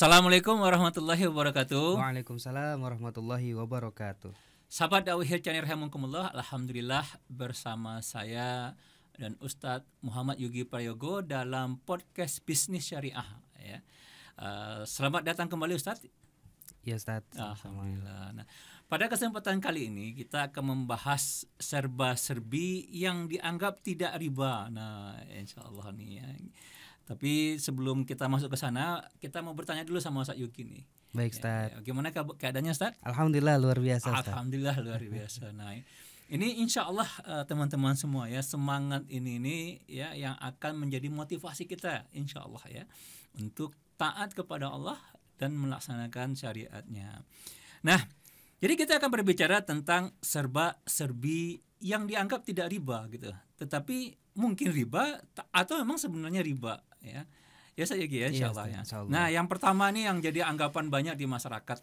Assalamualaikum warahmatullahi wabarakatuh. Waalaikumsalam warahmatullahi wabarakatuh. Sahabat Dawihir Channel Hamunkumullah, Alhamdulillah bersama saya dan Ustadz Muhammad Yugi Prayogo dalam podcast Bisnis Syariah. Ya. Eh, selamat datang kembali Ustadz. Ya Ustadz. Alhamdulillah. Nah, pada kesempatan kali ini kita akan membahas serba-serbi yang dianggap tidak riba. Nah, insya Allah nih ya. Tapi sebelum kita masuk ke sana, kita mau bertanya dulu sama Ustaz Yuki nih. Baik, ya, ya. Ustaz. Ya, gimana keadaannya, Ustaz? Alhamdulillah luar biasa, Ustaz. Alhamdulillah luar biasa. Nah, ini insya Allah eh, teman-teman semua ya semangat ini ini ya yang akan menjadi motivasi kita insya Allah ya untuk taat kepada Allah dan melaksanakan syariatnya. Nah, jadi kita akan berbicara tentang serba-serbi yang dianggap tidak riba gitu, tetapi mungkin riba atau memang sebenarnya riba ya. Ya saya iya, ya, insya ya. Nah yang pertama nih yang jadi anggapan banyak di masyarakat.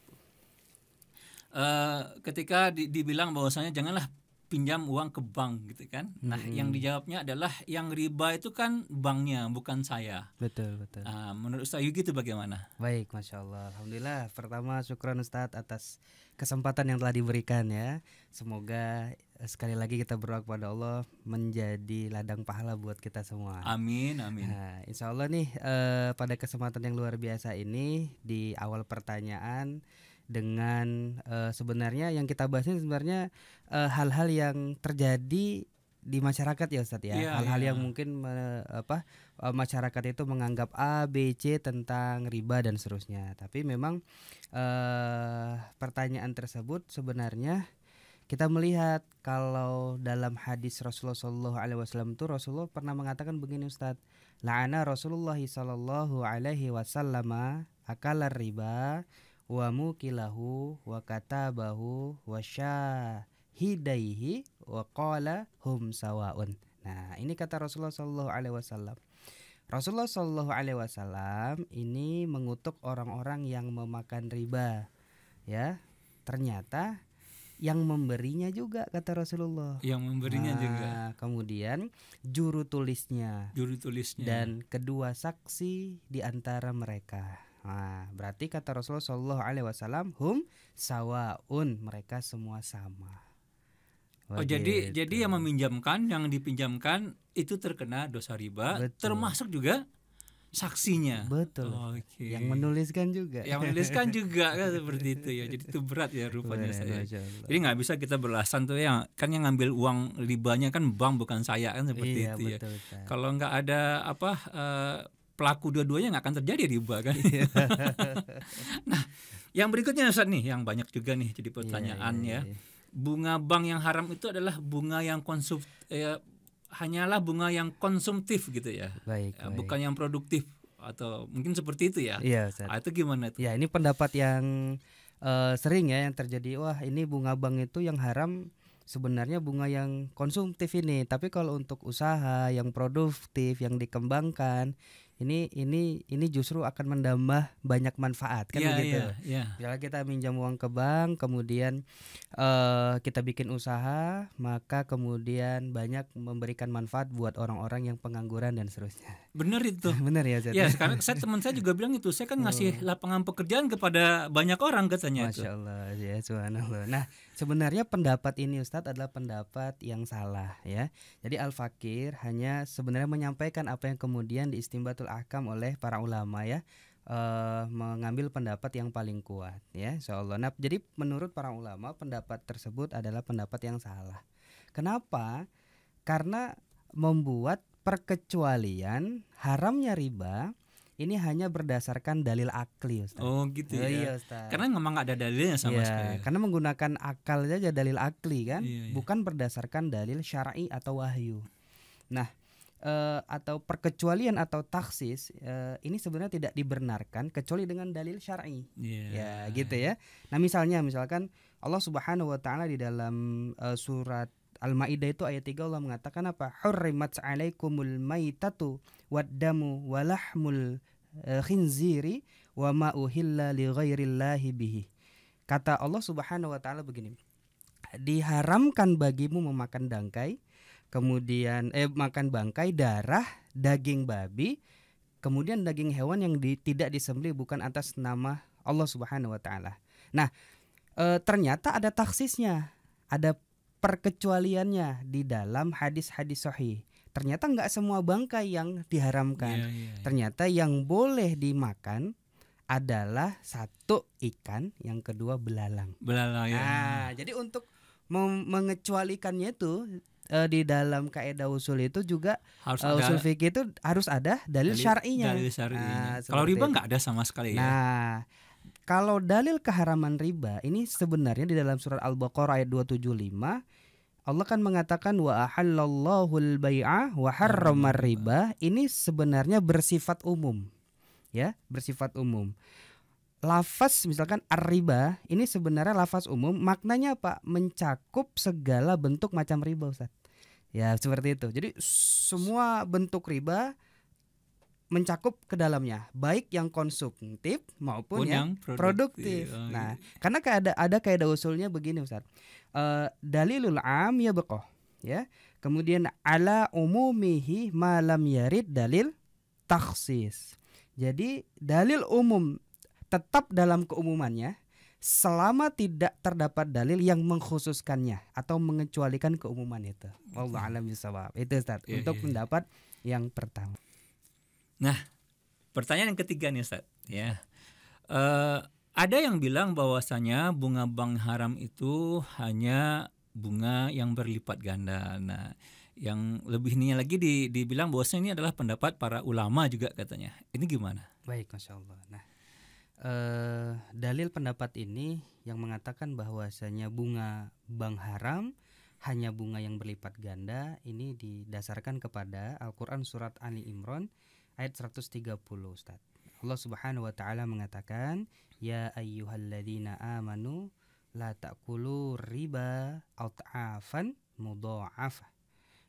Uh, ketika di, dibilang bahwasanya janganlah pinjam uang ke bank gitu kan. Nah, hmm. yang dijawabnya adalah yang riba itu kan banknya bukan saya. Betul, betul. Uh, menurut saya itu bagaimana? Baik, Masya Allah. Alhamdulillah. Pertama, syukran Ustaz atas kesempatan yang telah diberikan ya. Semoga eh, sekali lagi kita berdoa kepada Allah menjadi ladang pahala buat kita semua. Amin, amin. Nah, insya Allah nih uh, pada kesempatan yang luar biasa ini di awal pertanyaan dengan uh, sebenarnya yang kita bahas ini sebenarnya hal eh, hal-hal yang terjadi di masyarakat ya Ustadz ya, hal iya, hal-hal yeah. yang mungkin me, apa eh, masyarakat itu menganggap A, B, C tentang riba dan seterusnya. Tapi memang eh, pertanyaan tersebut sebenarnya kita melihat kalau dalam hadis Rasulullah Shallallahu Alaihi Wasallam itu Rasulullah pernah mengatakan begini Ustadz, la'ana Rasulullah Shallallahu Alaihi Wasallam akal riba wa mukilahu wa katabahu wa syahidaihi wa qala hum sawaun. Nah, ini kata Rasulullah sallallahu alaihi wasallam. Rasulullah Sallallahu Alaihi Wasallam ini mengutuk orang-orang yang memakan riba, ya. Ternyata yang memberinya juga kata Rasulullah. Yang memberinya nah, juga. Kemudian juru tulisnya. Juru tulisnya. Dan kedua saksi di antara mereka. Nah, berarti kata Rasulullah Shallallahu Alaihi Wasallam, hum sawaun mereka semua sama. Begitu. Oh jadi jadi yang meminjamkan yang dipinjamkan itu terkena dosa riba, Betul. termasuk juga saksinya. Betul. Oh, okay. Yang menuliskan juga. Yang menuliskan juga kan seperti itu ya. Jadi itu berat ya rupanya Bener, saya. Jadi nggak bisa kita belasan tuh yang Kan yang ngambil uang ribanya kan bank bukan saya kan seperti iya, itu ya. betul, ya. Kan. Kalau nggak ada apa uh, pelaku dua-duanya nggak akan terjadi riba kan. Iya. nah, yang berikutnya Ustaz nih yang banyak juga nih jadi iya, pertanyaan yeah, yeah, yeah. ya. Iya. Bunga bank yang haram itu adalah bunga yang konsum eh, hanyalah bunga yang konsumtif gitu ya. Baik, eh, baik. Bukan yang produktif atau mungkin seperti itu ya. Iya, yeah, Ah, itu gimana itu? Ya, ini pendapat yang uh, sering ya yang terjadi. Wah, ini bunga bank itu yang haram sebenarnya bunga yang konsumtif ini tapi kalau untuk usaha yang produktif yang dikembangkan ini ini ini justru akan mendambah banyak manfaat kan yeah, begitu. Yeah, yeah. Misalnya kita minjam uang ke bank, kemudian uh, kita bikin usaha, maka kemudian banyak memberikan manfaat buat orang-orang yang pengangguran dan seterusnya. Bener itu. Bener ya. Zat? Ya sekarang saya teman saya juga bilang itu, saya kan ngasih oh. lapangan pekerjaan kepada banyak orang katanya. Masya itu. Allah ya, subhanallah. Nah Sebenarnya pendapat ini Ustadz adalah pendapat yang salah ya. Jadi Al Fakir hanya sebenarnya menyampaikan apa yang kemudian diistimbatul akam oleh para ulama ya. Uh, mengambil pendapat yang paling kuat ya Insya Allah nah, jadi menurut para ulama pendapat tersebut adalah pendapat yang salah kenapa karena membuat perkecualian haramnya riba ini hanya berdasarkan dalil akli, Ustaz. Oh, gitu oh, ya. Oh, iya, Ustaz. Karena memang nggak ada dalilnya sama ya, sekali. Karena menggunakan akal saja dalil akli kan, iya, iya. bukan berdasarkan dalil syar'i atau wahyu. Nah, e, atau perkecualian atau taksis e, ini sebenarnya tidak dibenarkan kecuali dengan dalil syar'i. Yeah. Ya, gitu ya. Nah, misalnya misalkan Allah Subhanahu wa taala di dalam e, surat Al-Maidah itu ayat 3 Allah mengatakan apa? Hurrimat 'alaikumul maitatu waddamu walahmul e, khinziri wa ma uhilla li ghairillahi bihi. Kata Allah Subhanahu wa taala begini. Diharamkan bagimu memakan bangkai, kemudian eh makan bangkai, darah, daging babi, kemudian daging hewan yang di, tidak disembelih bukan atas nama Allah Subhanahu wa taala. Nah, e, ternyata ada taksisnya, ada perkecualiannya di dalam hadis-hadis sahih. Ternyata nggak semua bangkai yang diharamkan. Yeah, yeah, yeah. Ternyata yang boleh dimakan adalah satu ikan, yang kedua belalang. Belalang ya. Nah, jadi untuk mengecualikannya itu uh, di dalam kaidah usul itu juga harus uh, usul fikih itu harus ada dalil, dalil syar'inya. Dalil syar'inya. Nah, Kalau riba nggak ada sama sekali ya? nah, ya. Kalau dalil keharaman riba ini sebenarnya di dalam surat Al-Baqarah ayat 275 Allah kan mengatakan wa ahallallahu al-bai'a wa harramar riba ini sebenarnya bersifat umum. Ya, bersifat umum. Lafaz misalkan ar-riba ini sebenarnya lafaz umum, maknanya apa? Mencakup segala bentuk macam riba, Ustaz. Ya, seperti itu. Jadi semua bentuk riba mencakup ke dalamnya baik yang konsumtif maupun yang, yang produktif. produktif. Oh, nah, iya. karena ada ada kaidah usulnya begini Ustaz. Uh, dalilul am ya bekoh ya. Kemudian ala umumihi malam yarid dalil taksis. Jadi dalil umum tetap dalam keumumannya selama tidak terdapat dalil yang mengkhususkannya atau mengecualikan keumuman itu. Wallahu alam bisawab. Itu Ustaz iya, untuk iya, pendapat yang pertama. Nah, pertanyaan yang ketiga nih Ustaz, ya. Uh, ada yang bilang bahwasanya bunga bank haram itu hanya bunga yang berlipat ganda. Nah, yang lebih ini lagi di, dibilang bahwasanya ini adalah pendapat para ulama juga katanya. Ini gimana? Baik, masya Allah. Nah, eh, dalil pendapat ini yang mengatakan bahwasanya bunga bank haram hanya bunga yang berlipat ganda ini didasarkan kepada Al-Quran surat Ali Imran ayat 130 Ustaz. Allah Subhanahu wa taala mengatakan, "Ya ayyuhalladzina amanu la ta'kulu riba at'afan mudha'afa."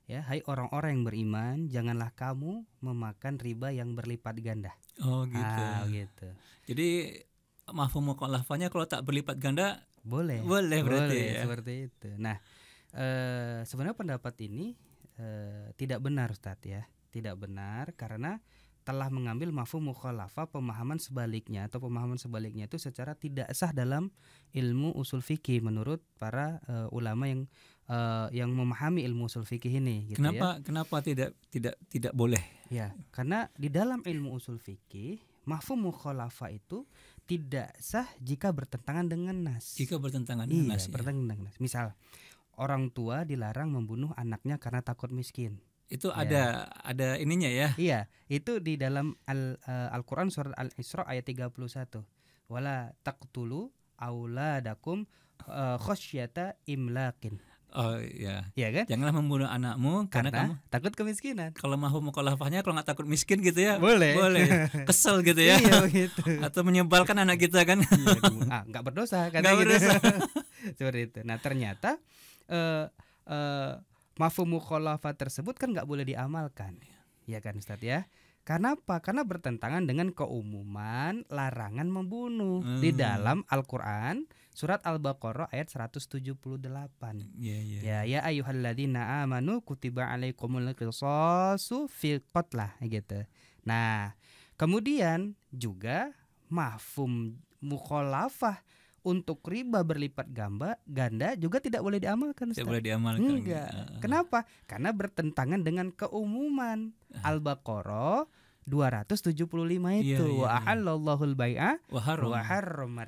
Ya, hai orang-orang yang beriman, janganlah kamu memakan riba yang berlipat ganda. Oh, gitu. Ah, gitu. Jadi mafhum mukallafahnya kalau tak berlipat ganda boleh. Boleh berarti boleh, ya. seperti itu. Nah, e, sebenarnya pendapat ini e, tidak benar Ustaz ya tidak benar karena telah mengambil mafhum mukhalafah pemahaman sebaliknya atau pemahaman sebaliknya itu secara tidak sah dalam ilmu usul fikih menurut para uh, ulama yang uh, yang memahami ilmu usul fikih ini gitu ya. Kenapa ya. kenapa tidak tidak tidak boleh? Ya, karena di dalam ilmu usul fikih mafhum mukhalafah itu tidak sah jika bertentangan dengan nas. Jika bertentangan dengan iya, nas. Iya. bertentangan ya. dengan nas. Misal orang tua dilarang membunuh anaknya karena takut miskin. Itu ya. ada ada ininya ya. Iya, itu di dalam Al uh, Al-Qur'an surat Al-Isra ayat 31. Wala taqtulu auladakum uh, eh, khosyata imlakin Oh iya. Iya kan? Janganlah membunuh anakmu karena, karena kamu takut kemiskinan. Kalau mau mukalafahnya kalau nggak takut miskin gitu ya. Boleh. Boleh. Kesel gitu ya. iya gitu. Atau menyebalkan anak kita kan. Iya, ah, nggak berdosa kan. Nggak gitu. berdosa. Seperti itu. Nah, ternyata eh uh, uh, mafhum mukhalafah tersebut kan nggak boleh diamalkan. Ya kan Ustaz ya? Karena apa? Karena bertentangan dengan keumuman larangan membunuh hmm. di dalam Al-Qur'an surat Al-Baqarah ayat 178. Yeah, yeah. Ya ya ayyuhalladzina amanu kutiba alaikumul qisasu fil qatl gitu. Nah, kemudian juga mafhum mukhalafah untuk riba berlipat gamba, ganda juga tidak boleh diamalkan. Tidak boleh diamalkan. Ya. Enggak. Kenapa? Karena bertentangan dengan keumuman uh. Al-Baqarah 275 iya, itu yeah, yeah, ahallallahul bai'a wa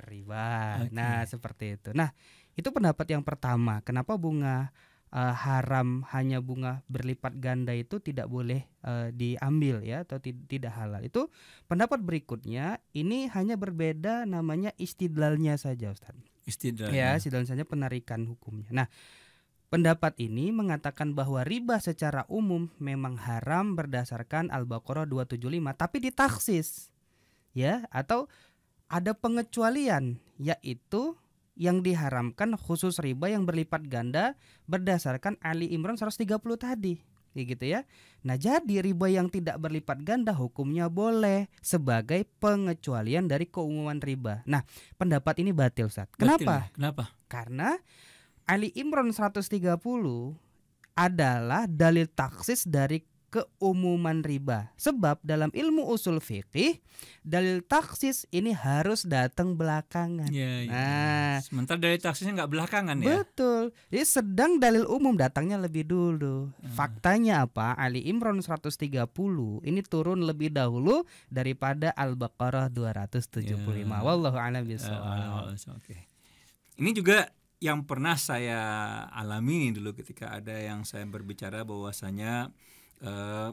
riba. Okay. Nah, seperti itu. Nah, itu pendapat yang pertama. Kenapa bunga uh, haram hanya bunga berlipat ganda itu tidak boleh uh, diambil ya atau tidak halal. Itu pendapat berikutnya ini hanya berbeda namanya istidlalnya saja Ustaz. Istidlal. Ya, istidlal saja penarikan hukumnya. Nah, Pendapat ini mengatakan bahwa riba secara umum memang haram berdasarkan Al-Baqarah 275 tapi ditaksis ya atau ada pengecualian yaitu yang diharamkan khusus riba yang berlipat ganda berdasarkan Ali Imran 130 tadi. Ya gitu ya. Nah, jadi riba yang tidak berlipat ganda hukumnya boleh sebagai pengecualian dari keumuman riba. Nah, pendapat ini batil, Ustaz. Ya? Kenapa? Batil, kenapa? Karena Ali Imran 130 adalah dalil taksis dari keumuman riba. Sebab dalam ilmu usul fikih dalil taksis ini harus datang belakangan. Ya, ya. Nah, sementara dalil taksisnya nggak belakangan ya. Betul. Jadi sedang dalil umum datangnya lebih dulu. Hmm. Faktanya apa? Ali Imran 130 ini turun lebih dahulu daripada Al-Baqarah 275. Ya. Wallahu a'lam bishawab. Oke okay. Ini juga yang pernah saya alami nih dulu ketika ada yang saya berbicara bahwasanya uh,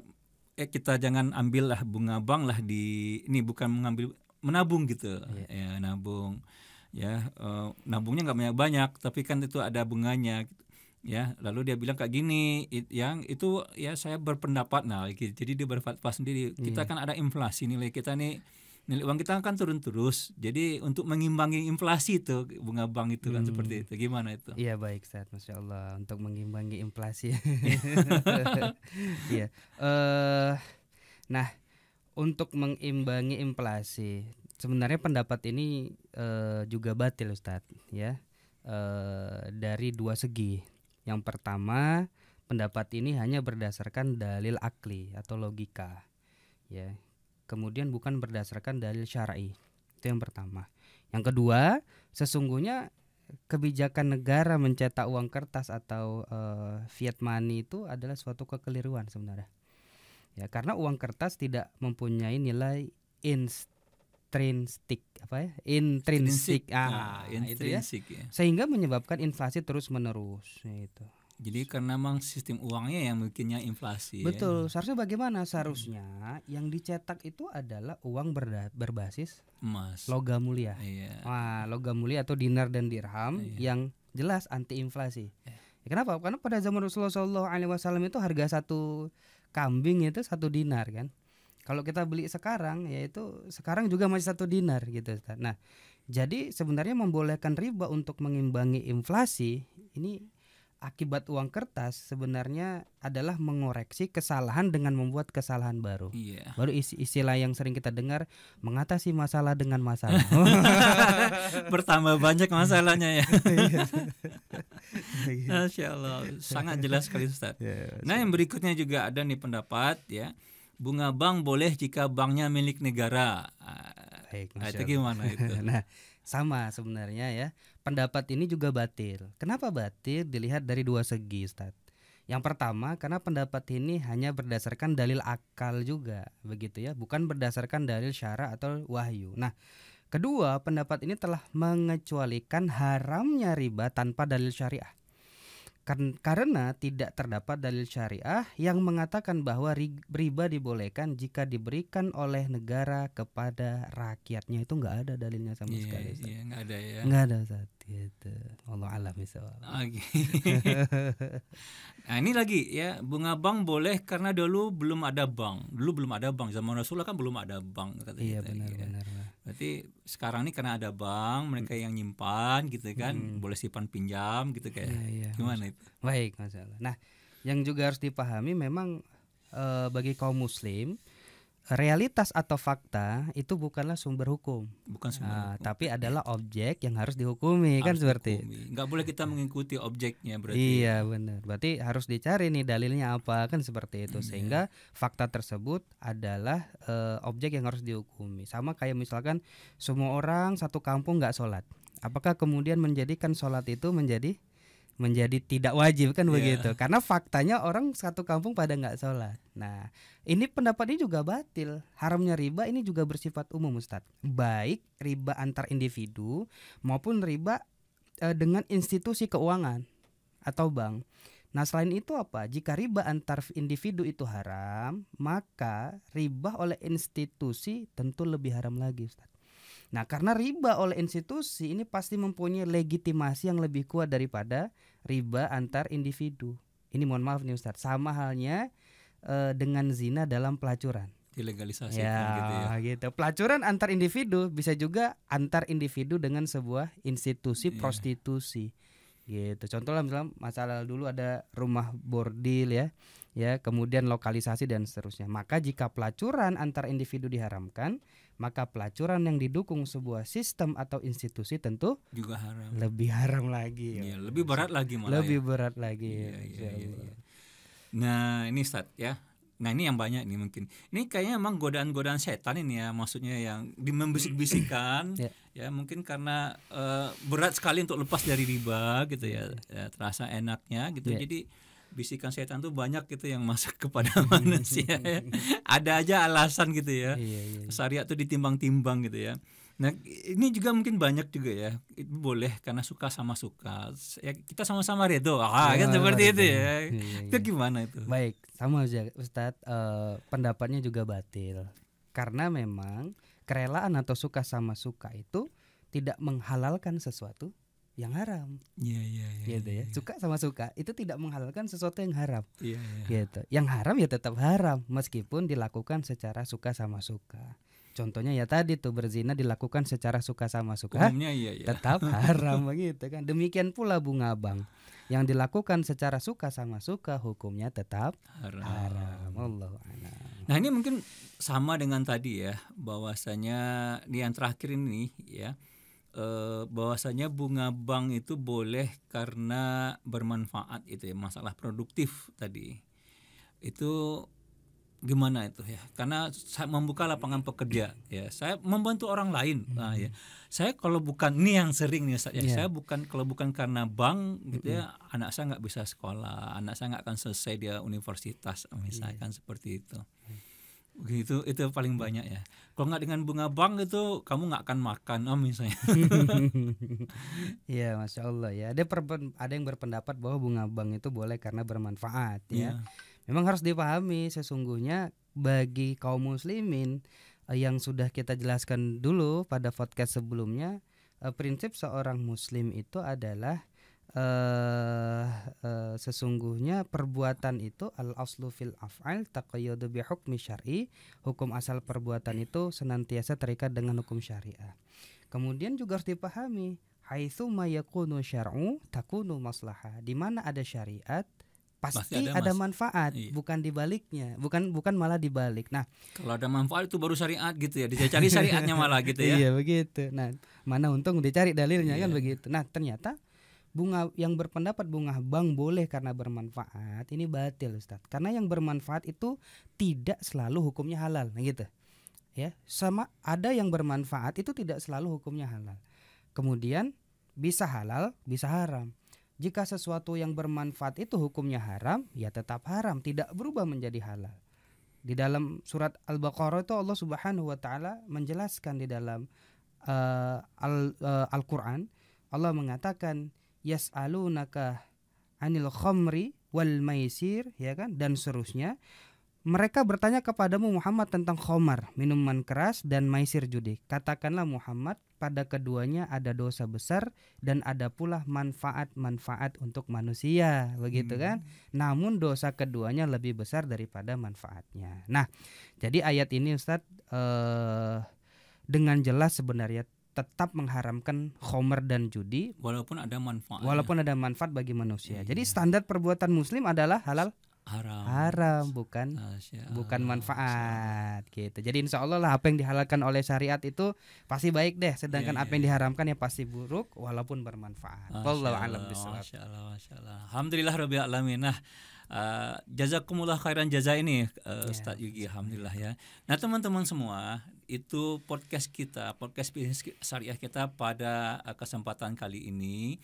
eh kita jangan ambil lah bunga bank lah di ini bukan mengambil menabung gitu yeah. ya nabung ya uh, nabungnya nggak banyak banyak tapi kan itu ada bunganya ya lalu dia bilang kayak gini it, yang itu ya saya berpendapat nah gitu. jadi dia berpendapat sendiri yeah. kita iya. kan ada inflasi nilai kita nih nilai uang kita kan turun terus. Jadi untuk mengimbangi inflasi itu bunga bank itu kan seperti hmm. itu. Gimana itu? Iya baik saat masya Allah untuk mengimbangi inflasi. Iya. uh, nah untuk mengimbangi inflasi sebenarnya pendapat ini uh, juga batil Ustad. ya uh, dari dua segi. Yang pertama pendapat ini hanya berdasarkan dalil akli atau logika ya kemudian bukan berdasarkan dalil syar'i. Itu yang pertama. Yang kedua, sesungguhnya kebijakan negara mencetak uang kertas atau uh, fiat money itu adalah suatu kekeliruan sebenarnya. Ya, karena uang kertas tidak mempunyai nilai intrinsik apa ya? Intrinsik. Ah, nah, ya. intrinsik ya. ya. Sehingga menyebabkan inflasi terus-menerus itu. Jadi karena memang sistem uangnya yang mungkinnya inflasi. Ya. Betul. Ya. Seharusnya bagaimana? Seharusnya hmm. yang dicetak itu adalah uang berda berbasis emas. Logam mulia. Iya. Wah, logam mulia atau dinar dan dirham iya. yang jelas anti inflasi. Iya. Ya, kenapa? Karena pada zaman Rasulullah Shallallahu Alaihi Wasallam itu harga satu kambing itu satu dinar kan. Kalau kita beli sekarang, yaitu sekarang juga masih satu dinar gitu. Kan? Nah, jadi sebenarnya membolehkan riba untuk mengimbangi inflasi ini akibat uang kertas sebenarnya adalah mengoreksi kesalahan dengan membuat kesalahan baru. Yeah. Baru istilah yang sering kita dengar mengatasi masalah dengan masalah. Bertambah banyak masalahnya ya. Iya. Masya Allah, sangat jelas sekali Ustaz. Yeah, nah yang berikutnya juga ada nih pendapat ya bunga bank boleh jika banknya milik negara. Ah, Baik, nah, itu gimana itu? nah, sama sebenarnya ya. Pendapat ini juga batil. Kenapa batil? Dilihat dari dua segi, Ustaz. Yang pertama, karena pendapat ini hanya berdasarkan dalil akal juga, begitu ya, bukan berdasarkan dalil syara atau wahyu. Nah, kedua, pendapat ini telah mengecualikan haramnya riba tanpa dalil syariah. Kan, karena tidak terdapat dalil syariah yang mengatakan bahwa riba dibolehkan jika diberikan oleh negara kepada rakyatnya itu nggak ada dalilnya sama yeah, sekali. Iya, yeah, nggak ada ya. Nggak ada. Ustaz gitu Allah alam Oke. nah ini lagi ya bunga bank boleh karena dulu belum ada bank dulu belum ada bank zaman Rasulullah kan belum ada bank iya benar, ya. benar berarti sekarang ini karena ada bank mereka yang nyimpan gitu kan hmm. boleh simpan pinjam gitu kayak iya, iya. gimana itu baik masalah nah yang juga harus dipahami memang e, bagi kaum muslim realitas atau fakta itu bukanlah sumber hukum. Bukan sumber nah, hukum. Tapi adalah objek yang harus dihukumi kan harus kan seperti. Nggak boleh kita mengikuti objeknya berarti. Iya benar. Berarti harus dicari nih dalilnya apa kan seperti itu hmm. sehingga fakta tersebut adalah e, objek yang harus dihukumi. Sama kayak misalkan semua orang satu kampung nggak sholat. Apakah kemudian menjadikan sholat itu menjadi menjadi tidak wajib kan yeah. begitu karena faktanya orang satu kampung pada nggak sholat nah ini pendapat ini juga batil haramnya riba ini juga bersifat umum Ustadz baik riba antar individu maupun riba e, dengan institusi keuangan atau bank Nah, selain itu apa? Jika riba antar individu itu haram, maka riba oleh institusi tentu lebih haram lagi, ustad Nah, karena riba oleh institusi ini pasti mempunyai legitimasi yang lebih kuat daripada riba antar individu. Ini mohon maaf nih Ustadz, sama halnya e, dengan zina dalam pelacuran. Dilegalisasi ya, gitu ya. gitu. Pelacuran antar individu bisa juga antar individu dengan sebuah institusi yeah. prostitusi gitu contohnya misalnya masalah dulu ada rumah bordil ya ya kemudian lokalisasi dan seterusnya maka jika pelacuran antar individu diharamkan maka pelacuran yang didukung sebuah sistem atau institusi tentu juga haram. Lebih haram lagi. Ya, ya lebih berat lagi malah. Lebih ya. berat lagi. Ya, ya, ya, ya. Nah, ini Ustaz ya. Nah, ini yang banyak nih mungkin. Ini kayaknya emang godaan-godaan setan ini ya, maksudnya yang membisik-bisikan ya. ya, mungkin karena uh, berat sekali untuk lepas dari riba gitu ya. ya, ya terasa enaknya gitu. Ya. Jadi bisikan setan tuh banyak gitu yang masuk kepada manusia ya. ada aja alasan gitu ya iya, iya, iya. syariat tuh ditimbang-timbang gitu ya nah ini juga mungkin banyak juga ya itu boleh karena suka sama suka ya kita sama-sama redo ah ya, kan seperti itu ya iya, itu gimana itu baik sama aja Ustadz uh, pendapatnya juga batil karena memang kerelaan atau suka sama suka itu tidak menghalalkan sesuatu yang haram. Iya iya iya. Gitu ya. yeah. Iya. Suka sama suka itu tidak menghalalkan sesuatu yang haram. Iya yeah. Gitu. Yang haram ya tetap haram meskipun dilakukan secara suka sama suka. Contohnya ya tadi tuh berzina dilakukan secara suka sama suka. Umumnya iya iya. Tetap haram begitu kan. Demikian pula bunga bang yang dilakukan secara suka sama suka hukumnya tetap haram. haram. Allah. Nah ini mungkin sama dengan tadi ya bahwasanya di yang terakhir ini ya eh, bahwasanya bunga bank itu boleh karena bermanfaat itu ya masalah produktif tadi itu gimana itu ya karena saya membuka lapangan pekerja ya saya membantu orang lain hmm. nah ya saya kalau bukan ini yang sering nih saya yeah. saya bukan kalau bukan karena bank gitu ya anak saya nggak bisa sekolah anak saya nggak akan selesai dia universitas misalkan yeah. seperti itu mm-hmm gitu itu paling banyak ya kalau nggak dengan bunga bank itu kamu nggak akan makan om misalnya ya masya allah ya ada perpen, ada yang berpendapat bahwa bunga bank itu boleh karena bermanfaat ya yeah. memang harus dipahami sesungguhnya bagi kaum muslimin eh, yang sudah kita jelaskan dulu pada podcast sebelumnya eh, prinsip seorang muslim itu adalah uh, sesungguhnya perbuatan itu al aslu fil af'al taqayyadu bi hukmi syar'i hukum asal perbuatan itu senantiasa terikat dengan hukum syariah kemudian juga harus dipahami haitsu ma yakunu syar'u takunu maslahah di mana ada syariat pasti ada, ada manfaat iya. bukan dibaliknya bukan bukan malah dibalik nah kalau ada manfaat itu baru syariat gitu ya dicari syariatnya malah gitu ya iya begitu nah mana untung dicari dalilnya kan iya. kan begitu nah ternyata bunga yang berpendapat bunga bank boleh karena bermanfaat ini batil Ustaz. Karena yang bermanfaat itu tidak selalu hukumnya halal nah gitu. Ya, sama ada yang bermanfaat itu tidak selalu hukumnya halal. Kemudian bisa halal, bisa haram. Jika sesuatu yang bermanfaat itu hukumnya haram, ya tetap haram, tidak berubah menjadi halal. Di dalam surat Al-Baqarah itu Allah Subhanahu wa taala menjelaskan di dalam uh, Al-Qur'an uh, Al Allah mengatakan yas'alunaka anil khomri wal maisir ya kan dan seterusnya mereka bertanya kepadamu Muhammad tentang khomar minuman keras dan maisir judi katakanlah Muhammad pada keduanya ada dosa besar dan ada pula manfaat-manfaat untuk manusia begitu hmm. kan namun dosa keduanya lebih besar daripada manfaatnya nah jadi ayat ini Ustad eh, dengan jelas sebenarnya tetap mengharamkan khomer dan judi walaupun ada manfaat walaupun ada manfaat bagi manusia. Ya, Jadi standar perbuatan muslim adalah halal haram haram bukan Asya ah, bukan manfaat Asya gitu jadi insya Allah lah apa yang dihalalkan oleh syariat itu pasti baik deh sedangkan iya, apa iya, yang iya. diharamkan ya pasti buruk walaupun bermanfaat ah, Allah alam alhamdulillah rabbil alamin Uh, jazakumullah khairan jaza ini uh, yeah. Ustadz Yugi alhamdulillah ya. Nah teman-teman semua, itu podcast kita, podcast bisnis syariah kita pada eh, kesempatan kali ini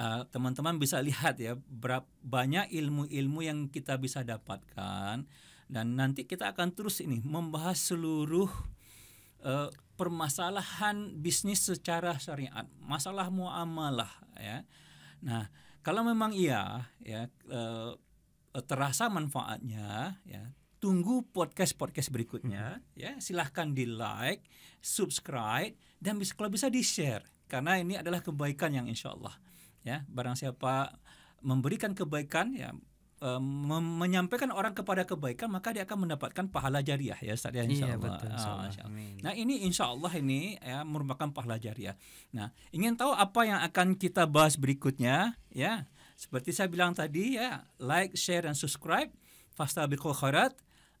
eh, teman-teman uh, bisa lihat ya berapa banyak ilmu-ilmu yang kita bisa dapatkan dan nanti kita akan terus ini membahas seluruh uh, permasalahan bisnis secara syariat, masalah muamalah ya. Nah, kalau memang iya ya uh, terasa manfaatnya ya tunggu podcast-podcast berikutnya mm-hmm. ya. Silahkan di like, subscribe dan bisa kalau bisa di share karena ini adalah kebaikan yang insya Allah ya. Barang siapa memberikan kebaikan ya eh, menyampaikan orang kepada kebaikan maka dia akan mendapatkan pahala jariah ya Ustaz ya insyaallah. Iya, betul, insyaallah. Insya ah, nah, ini insyaallah ini ya merupakan pahala jariah. Nah, ingin tahu apa yang akan kita bahas berikutnya ya? Seperti saya bilang tadi ya, like, share dan subscribe. Fastabiqul khairat.